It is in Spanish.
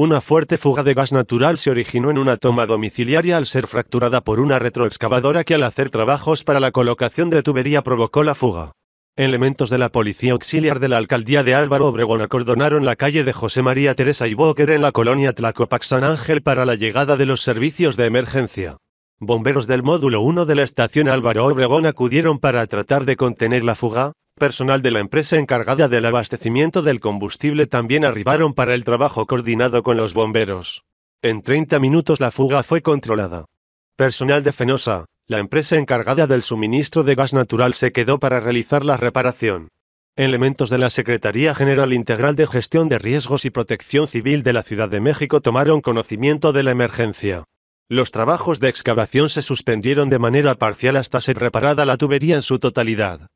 Una fuerte fuga de gas natural se originó en una toma domiciliaria al ser fracturada por una retroexcavadora que al hacer trabajos para la colocación de tubería provocó la fuga. Elementos de la Policía Auxiliar de la Alcaldía de Álvaro Obregón acordonaron la calle de José María Teresa y Bóquer en la colonia Tlacopac San Ángel para la llegada de los servicios de emergencia. Bomberos del módulo 1 de la estación Álvaro Obregón acudieron para tratar de contener la fuga, personal de la empresa encargada del abastecimiento del combustible también arribaron para el trabajo coordinado con los bomberos. En 30 minutos la fuga fue controlada. Personal de Fenosa, la empresa encargada del suministro de gas natural se quedó para realizar la reparación. Elementos de la Secretaría General Integral de Gestión de Riesgos y Protección Civil de la Ciudad de México tomaron conocimiento de la emergencia. Los trabajos de excavación se suspendieron de manera parcial hasta ser reparada la tubería en su totalidad.